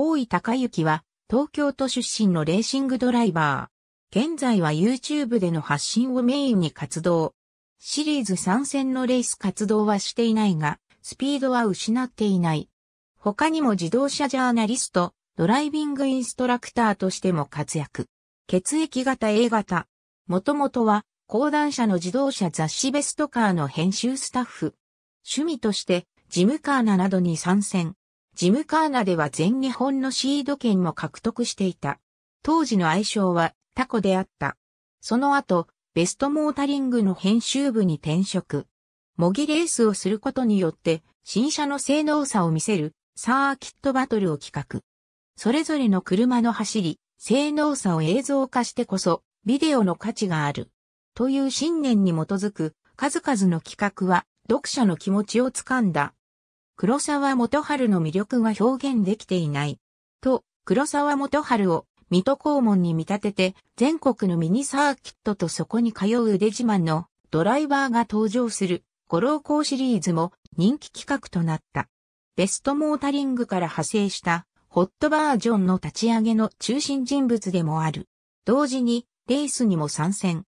大井隆之は、東京都出身のレーシングドライバー。現在は YouTube での発信をメインに活動。シリーズ参戦のレース活動はしていないが、スピードは失っていない。他にも自動車ジャーナリスト、ドライビングインストラクターとしても活躍。血液型 A 型。もともとは、講談社の自動車雑誌ベストカーの編集スタッフ。趣味として、ジムカーナなどに参戦。ジムカーナでは全日本のシード権も獲得していた。当時の愛称はタコであった。その後、ベストモータリングの編集部に転職。模擬レースをすることによって、新車の性能差を見せるサーキットバトルを企画。それぞれの車の走り、性能差を映像化してこそ、ビデオの価値がある。という信念に基づく、数々の企画は、読者の気持ちをつかんだ黒沢元春の魅力が表現できていない。と、黒沢元春を水戸黄門に見立てて、全国のミニサーキットとそこに通う腕自慢のドライバーが登場する五郎公シリーズも人気企画となった。ベストモータリングから派生したホットバージョンの立ち上げの中心人物でもある。同時にレースにも参戦。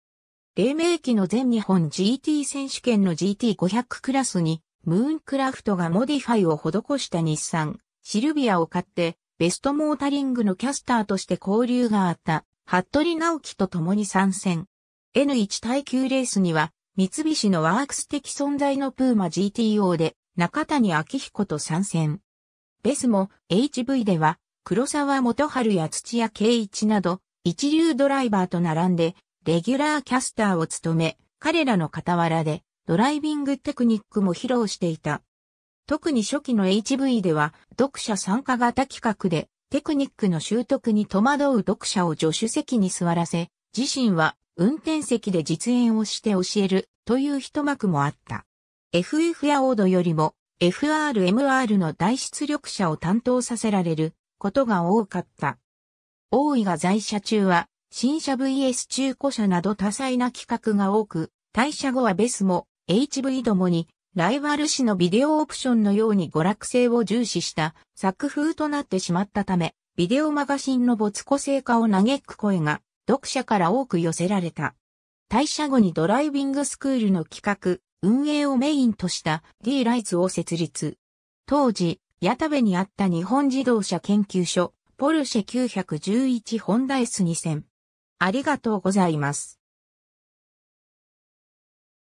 黎明期の全日本 GT 選手権の GT500 クラスにムーンクラフトがモディファイを施した日産、シルビアを買って、ベストモータリングのキャスターとして交流があった、服部直樹と共に参戦。N1 耐久レースには、三菱のワークス的存在のプーマ GTO で、中谷明彦と参戦。ベスも HV では、黒沢元春や土屋圭一など、一流ドライバーと並んで、レギュラーキャスターを務め、彼らの傍らで、ドライビングテクニックも披露していた。特に初期の HV では、読者参加型企画で、テクニックの習得に戸惑う読者を助手席に座らせ、自身は運転席で実演をして教えるという一幕もあった。FF やオードよりも FRMR の大出力者を担当させられることが多かった。大井が在社中は新車 VS 中古車など多彩な企画が多く、退社後はベスも HV どもに、ライバル誌のビデオオプションのように娯楽性を重視した作風となってしまったため、ビデオマガジンの没個性化を嘆く声が読者から多く寄せられた。退社後にドライビングスクールの企画、運営をメインとした D ライツを設立。当時、矢田部にあった日本自動車研究所、ポルシェ911ホンダ S2000。ありがとうございます。